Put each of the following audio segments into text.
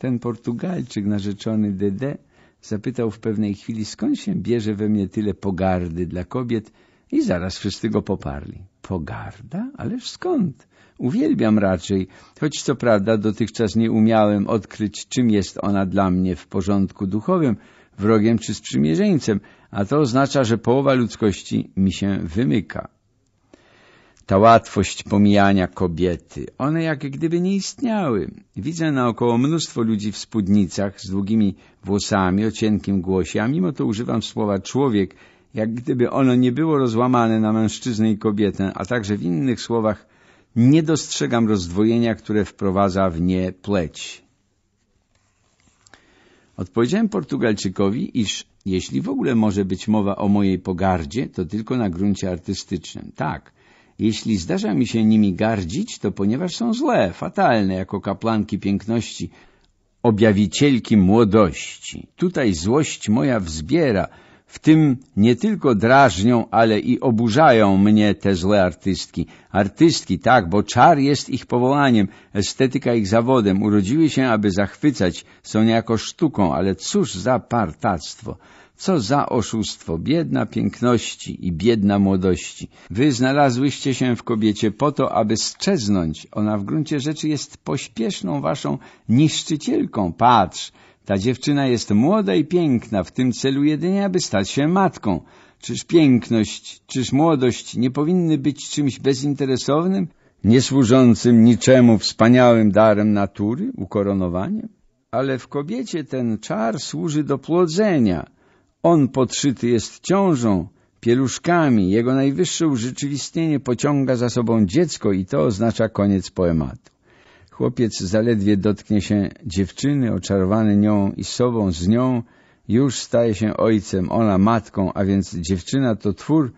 Ten Portugalczyk, narzeczony Dede, zapytał w pewnej chwili, skąd się bierze we mnie tyle pogardy dla kobiet i zaraz wszyscy go poparli. Pogarda? Ależ skąd? Uwielbiam raczej, choć co prawda dotychczas nie umiałem odkryć, czym jest ona dla mnie w porządku duchowym, wrogiem czy sprzymierzeńcem, a to oznacza, że połowa ludzkości mi się wymyka ta łatwość pomijania kobiety. One jak gdyby nie istniały. Widzę naokoło mnóstwo ludzi w spódnicach z długimi włosami, o cienkim głosie, a mimo to używam słowa człowiek, jak gdyby ono nie było rozłamane na mężczyznę i kobietę, a także w innych słowach nie dostrzegam rozdwojenia, które wprowadza w nie pleć. Odpowiedziałem Portugalczykowi, iż jeśli w ogóle może być mowa o mojej pogardzie, to tylko na gruncie artystycznym. Tak, jeśli zdarza mi się nimi gardzić, to ponieważ są złe, fatalne, jako kaplanki piękności, objawicielki młodości. Tutaj złość moja wzbiera, w tym nie tylko drażnią, ale i oburzają mnie te złe artystki. Artystki, tak, bo czar jest ich powołaniem, estetyka ich zawodem. Urodziły się, aby zachwycać, są niejako sztuką, ale cóż za partactwo. Co za oszustwo, biedna piękności i biedna młodości. Wy znalazłyście się w kobiecie po to, aby strzeznąć. Ona w gruncie rzeczy jest pośpieszną waszą niszczycielką. Patrz, ta dziewczyna jest młoda i piękna, w tym celu jedynie, aby stać się matką. Czyż piękność, czyż młodość nie powinny być czymś bezinteresownym, niesłużącym niczemu wspaniałym darem natury, ukoronowaniem? Ale w kobiecie ten czar służy do płodzenia – on podszyty jest ciążą, pieluszkami, jego najwyższe urzeczywistnienie pociąga za sobą dziecko i to oznacza koniec poematu. Chłopiec zaledwie dotknie się dziewczyny, oczarowany nią i sobą z nią, już staje się ojcem, ona matką, a więc dziewczyna to twór,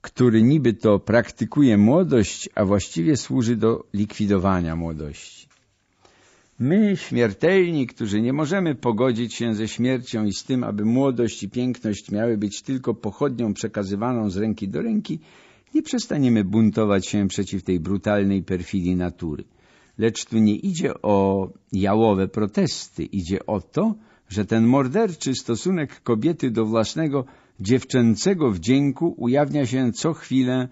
który niby to praktykuje młodość, a właściwie służy do likwidowania młodości. My, śmiertelni, którzy nie możemy pogodzić się ze śmiercią i z tym, aby młodość i piękność miały być tylko pochodnią przekazywaną z ręki do ręki, nie przestaniemy buntować się przeciw tej brutalnej perfidii natury. Lecz tu nie idzie o jałowe protesty, idzie o to, że ten morderczy stosunek kobiety do własnego dziewczęcego wdzięku ujawnia się co chwilę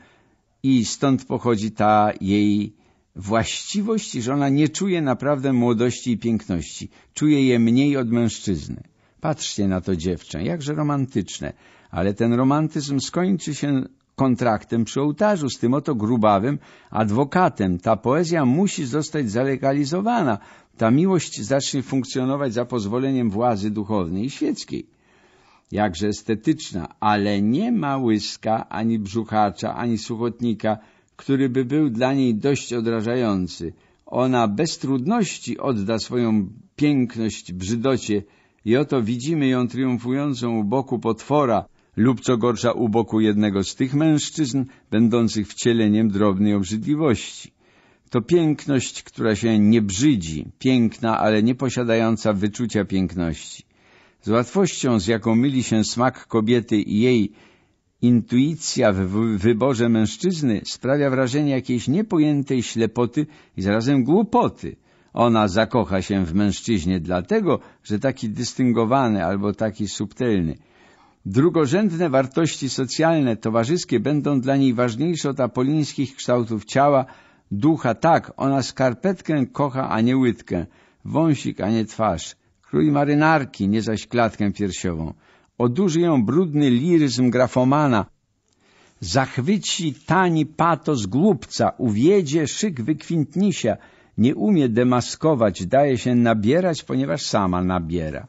i stąd pochodzi ta jej Właściwość, że ona nie czuje naprawdę młodości i piękności. Czuje je mniej od mężczyzny. Patrzcie na to dziewczę, jakże romantyczne. Ale ten romantyzm skończy się kontraktem przy ołtarzu z tym oto grubawym adwokatem. Ta poezja musi zostać zalegalizowana. Ta miłość zacznie funkcjonować za pozwoleniem władzy duchownej i świeckiej. Jakże estetyczna, ale nie ma łyska, ani brzuchacza, ani suchotnika – który by był dla niej dość odrażający. Ona bez trudności odda swoją piękność brzydocie i oto widzimy ją triumfującą u boku potwora lub co gorsza u boku jednego z tych mężczyzn będących wcieleniem drobnej obrzydliwości. To piękność, która się nie brzydzi, piękna, ale nie posiadająca wyczucia piękności. Z łatwością, z jaką myli się smak kobiety i jej Intuicja w wyborze mężczyzny sprawia wrażenie jakiejś niepojętej ślepoty i zarazem głupoty. Ona zakocha się w mężczyźnie dlatego, że taki dystyngowany albo taki subtelny. Drugorzędne wartości socjalne, towarzyskie będą dla niej ważniejsze od apolińskich kształtów ciała, ducha. Tak, ona skarpetkę kocha, a nie łydkę, wąsik, a nie twarz, krój marynarki, nie zaś klatkę piersiową ją brudny liryzm grafomana. Zachwyci tani patos głupca, uwiedzie szyk wykwintnisia. Nie umie demaskować, daje się nabierać, ponieważ sama nabiera.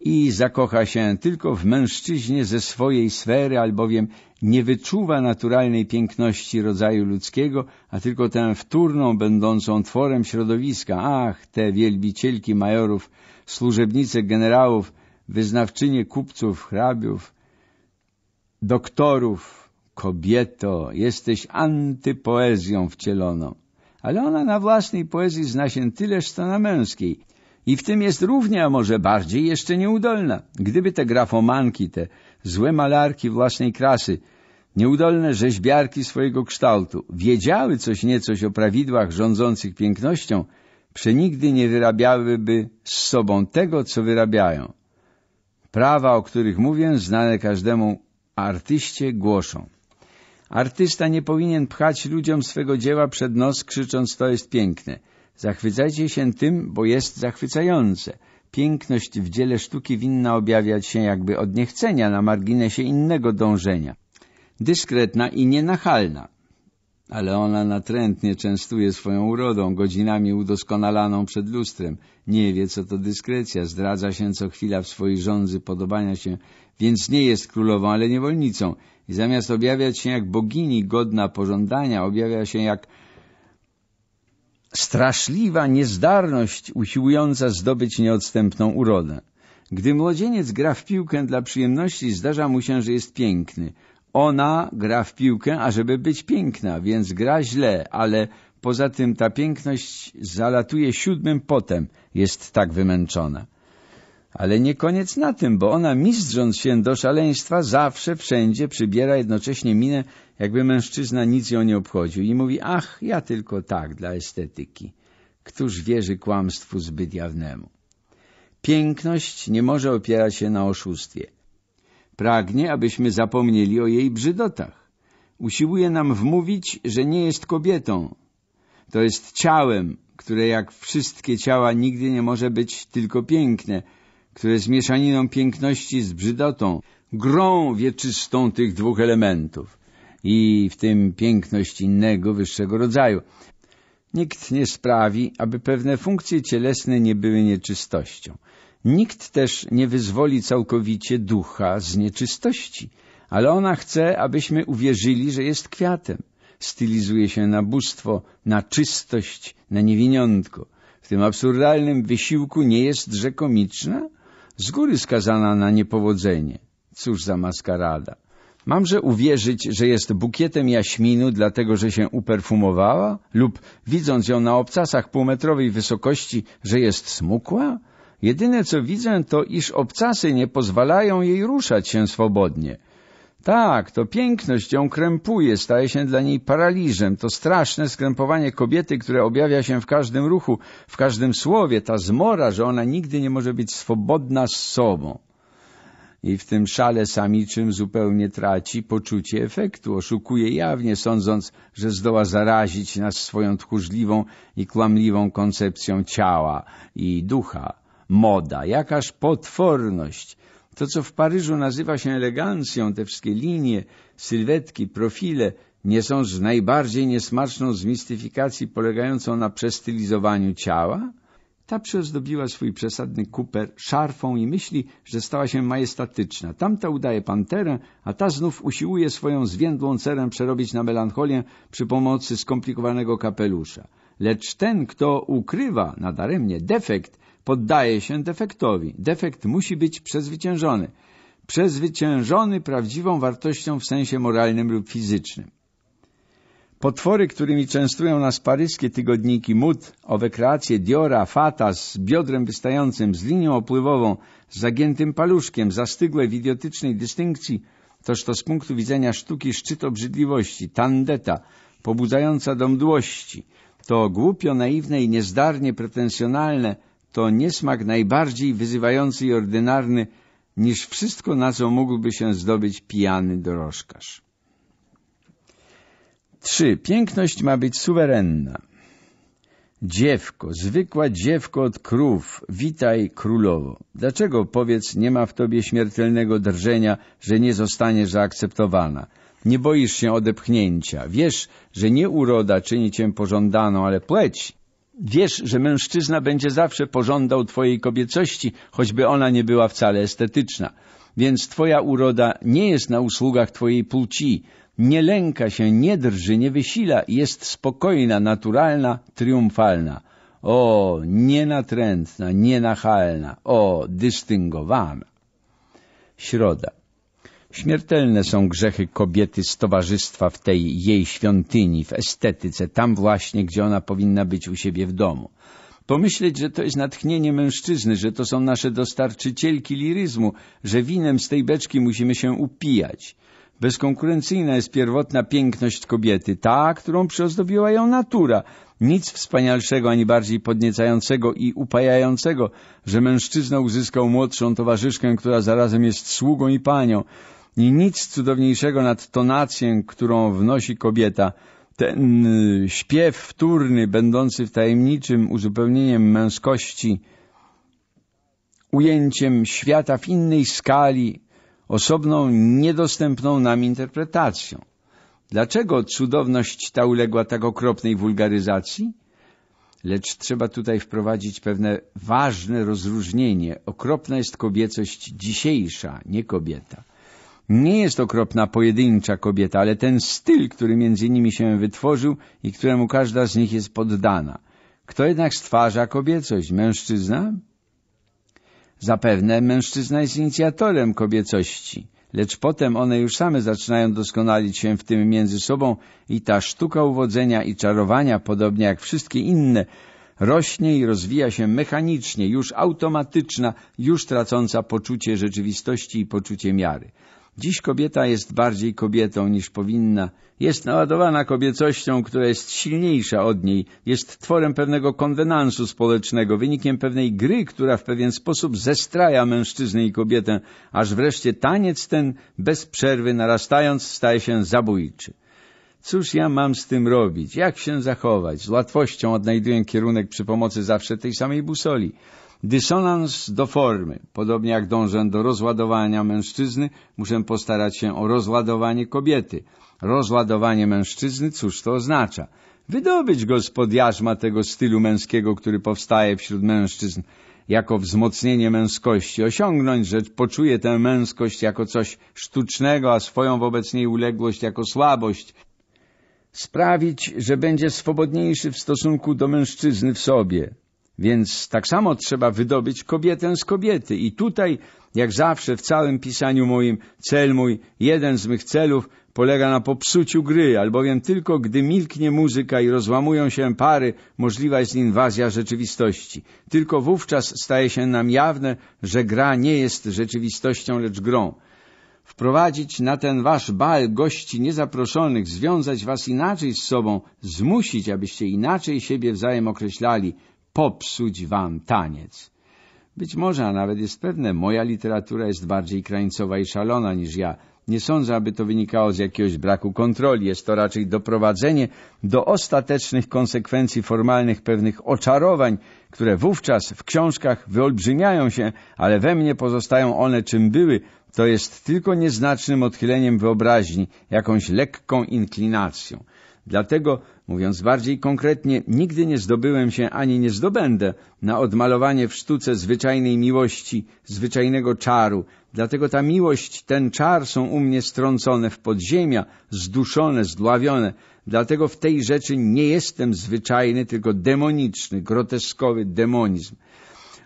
I zakocha się tylko w mężczyźnie ze swojej sfery, albowiem nie wyczuwa naturalnej piękności rodzaju ludzkiego, a tylko tę wtórną, będącą tworem środowiska. Ach, te wielbicielki majorów, służebnice generałów, wyznawczynie kupców, hrabiów, doktorów, kobieto, jesteś antypoezją wcieloną. Ale ona na własnej poezji zna się tyleż, co na męskiej. I w tym jest równie, a może bardziej jeszcze nieudolna. Gdyby te grafomanki, te złe malarki własnej krasy, nieudolne rzeźbiarki swojego kształtu, wiedziały coś niecoś o prawidłach rządzących pięknością, przenigdy nie wyrabiałyby z sobą tego, co wyrabiają. Prawa, o których mówię, znane każdemu artyście głoszą. Artysta nie powinien pchać ludziom swego dzieła przed nos, krzycząc to jest piękne. Zachwycajcie się tym, bo jest zachwycające. Piękność w dziele sztuki winna objawiać się jakby od niechcenia na marginesie innego dążenia. Dyskretna i nienachalna ale ona natrętnie częstuje swoją urodą, godzinami udoskonalaną przed lustrem. Nie wie, co to dyskrecja, zdradza się co chwila w swojej żądzy podobania się, więc nie jest królową, ale niewolnicą. I zamiast objawiać się jak bogini godna pożądania, objawia się jak straszliwa niezdarność usiłująca zdobyć nieodstępną urodę. Gdy młodzieniec gra w piłkę dla przyjemności, zdarza mu się, że jest piękny. Ona gra w piłkę, ażeby być piękna, więc gra źle, ale poza tym ta piękność zalatuje siódmym potem, jest tak wymęczona. Ale nie koniec na tym, bo ona mistrząc się do szaleństwa zawsze wszędzie przybiera jednocześnie minę, jakby mężczyzna nic ją nie obchodził i mówi, ach, ja tylko tak dla estetyki. Któż wierzy kłamstwu zbyt jawnemu? Piękność nie może opierać się na oszustwie. Pragnie, abyśmy zapomnieli o jej brzydotach. Usiłuje nam wmówić, że nie jest kobietą. To jest ciałem, które jak wszystkie ciała nigdy nie może być tylko piękne, które jest mieszaniną piękności z brzydotą, grą wieczystą tych dwóch elementów i w tym piękność innego, wyższego rodzaju. Nikt nie sprawi, aby pewne funkcje cielesne nie były nieczystością. Nikt też nie wyzwoli całkowicie ducha z nieczystości, ale ona chce, abyśmy uwierzyli, że jest kwiatem. Stylizuje się na bóstwo, na czystość, na niewiniątko. W tym absurdalnym wysiłku nie jest rzekomiczna? Z góry skazana na niepowodzenie. Cóż za maskarada. Mamże uwierzyć, że jest bukietem jaśminu, dlatego że się uperfumowała? Lub widząc ją na obcasach półmetrowej wysokości, że jest smukła? Jedyne co widzę to, iż obcasy nie pozwalają jej ruszać się swobodnie. Tak, to piękność ją krępuje, staje się dla niej paraliżem. To straszne skrępowanie kobiety, które objawia się w każdym ruchu, w każdym słowie, ta zmora, że ona nigdy nie może być swobodna z sobą. I w tym szale samiczym zupełnie traci poczucie efektu, oszukuje jawnie, sądząc, że zdoła zarazić nas swoją tchórzliwą i kłamliwą koncepcją ciała i ducha moda, jakaż potworność. To, co w Paryżu nazywa się elegancją, te wszystkie linie, sylwetki, profile, nie są z najbardziej niesmaczną z mistyfikacji polegającą na przestylizowaniu ciała? Ta przyozdobiła swój przesadny kuper szarfą i myśli, że stała się majestatyczna. Tamta udaje panterę, a ta znów usiłuje swoją zwiędłą cerę przerobić na melancholię przy pomocy skomplikowanego kapelusza. Lecz ten, kto ukrywa nadaremnie defekt, poddaje się defektowi. Defekt musi być przezwyciężony. Przezwyciężony prawdziwą wartością w sensie moralnym lub fizycznym. Potwory, którymi częstują nas paryskie tygodniki mud owe kreacje Diora, Fata z biodrem wystającym, z linią opływową, z zagiętym paluszkiem, zastygłe w idiotycznej dystynkcji, toż to z punktu widzenia sztuki szczyt obrzydliwości, tandeta, pobudzająca do mdłości, to głupio naiwne i niezdarnie pretensjonalne, to niesmak najbardziej wyzywający i ordynarny niż wszystko, na co mógłby się zdobyć pijany dorożkarz. 3. Piękność ma być suwerenna. Dziewko, zwykła dziewko od krów, witaj królowo. Dlaczego, powiedz, nie ma w tobie śmiertelnego drżenia, że nie zostaniesz zaakceptowana? Nie boisz się odepchnięcia. Wiesz, że nie uroda czyni cię pożądaną, ale pleć Wiesz, że mężczyzna będzie zawsze pożądał twojej kobiecości, choćby ona nie była wcale estetyczna. Więc twoja uroda nie jest na usługach twojej płci. Nie lęka się, nie drży, nie wysila, jest spokojna, naturalna, triumfalna. O, nienatrętna, nienachalna, o, dystyngowana. Środa. Śmiertelne są grzechy kobiety z towarzystwa w tej jej świątyni, w estetyce, tam właśnie, gdzie ona powinna być u siebie w domu. Pomyśleć, że to jest natchnienie mężczyzny, że to są nasze dostarczycielki liryzmu, że winem z tej beczki musimy się upijać. Bezkonkurencyjna jest pierwotna piękność kobiety, ta, którą przyozdobiła ją natura. Nic wspanialszego ani bardziej podniecającego i upajającego, że mężczyzna uzyskał młodszą towarzyszkę, która zarazem jest sługą i panią. I nic cudowniejszego nad tonacją, którą wnosi kobieta. Ten y, śpiew wtórny, będący tajemniczym uzupełnieniem męskości, ujęciem świata w innej skali, osobną, niedostępną nam interpretacją. Dlaczego cudowność ta uległa tak okropnej wulgaryzacji? Lecz trzeba tutaj wprowadzić pewne ważne rozróżnienie. Okropna jest kobiecość dzisiejsza, nie kobieta. Nie jest okropna pojedyncza kobieta, ale ten styl, który między nimi się wytworzył i któremu każda z nich jest poddana. Kto jednak stwarza kobiecość? Mężczyzna? Zapewne mężczyzna jest inicjatorem kobiecości, lecz potem one już same zaczynają doskonalić się w tym między sobą i ta sztuka uwodzenia i czarowania, podobnie jak wszystkie inne, rośnie i rozwija się mechanicznie, już automatyczna, już tracąca poczucie rzeczywistości i poczucie miary. Dziś kobieta jest bardziej kobietą niż powinna. Jest naładowana kobiecością, która jest silniejsza od niej. Jest tworem pewnego konwenansu społecznego, wynikiem pewnej gry, która w pewien sposób zestraja mężczyznę i kobietę, aż wreszcie taniec ten bez przerwy narastając staje się zabójczy. Cóż ja mam z tym robić? Jak się zachować? Z łatwością odnajduję kierunek przy pomocy zawsze tej samej busoli. Dysonans do formy. Podobnie jak dążę do rozładowania mężczyzny, muszę postarać się o rozładowanie kobiety. Rozładowanie mężczyzny, cóż to oznacza? Wydobyć go spod jarzma tego stylu męskiego, który powstaje wśród mężczyzn jako wzmocnienie męskości, osiągnąć, że poczuje tę męskość jako coś sztucznego, a swoją wobec niej uległość jako słabość, sprawić, że będzie swobodniejszy w stosunku do mężczyzny w sobie, więc tak samo trzeba wydobyć kobietę z kobiety. I tutaj, jak zawsze w całym pisaniu moim, cel mój, jeden z mych celów polega na popsuciu gry, albowiem tylko gdy milknie muzyka i rozłamują się pary, możliwa jest inwazja rzeczywistości. Tylko wówczas staje się nam jawne, że gra nie jest rzeczywistością, lecz grą wprowadzić na ten wasz bal gości niezaproszonych, związać was inaczej z sobą, zmusić, abyście inaczej siebie wzajem określali, popsuć wam taniec. Być może, a nawet jest pewne, moja literatura jest bardziej krańcowa i szalona niż ja. Nie sądzę, aby to wynikało z jakiegoś braku kontroli. Jest to raczej doprowadzenie do ostatecznych konsekwencji formalnych pewnych oczarowań, które wówczas w książkach wyolbrzymiają się, ale we mnie pozostają one czym były. To jest tylko nieznacznym odchyleniem wyobraźni, jakąś lekką inklinacją. Dlatego Mówiąc bardziej konkretnie, nigdy nie zdobyłem się ani nie zdobędę na odmalowanie w sztuce zwyczajnej miłości, zwyczajnego czaru. Dlatego ta miłość, ten czar są u mnie strącone w podziemia, zduszone, zdławione. Dlatego w tej rzeczy nie jestem zwyczajny, tylko demoniczny, groteskowy demonizm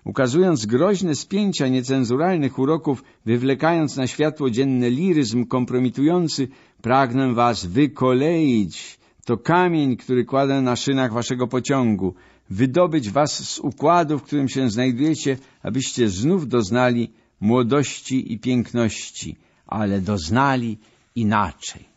ukazując groźne spięcia niecenzuralnych uroków, wywlekając na światło dzienne liryzm kompromitujący, pragnę was wykoleić, to kamień, który kładę na szynach waszego pociągu, wydobyć was z układu, w którym się znajdujecie, abyście znów doznali młodości i piękności, ale doznali inaczej.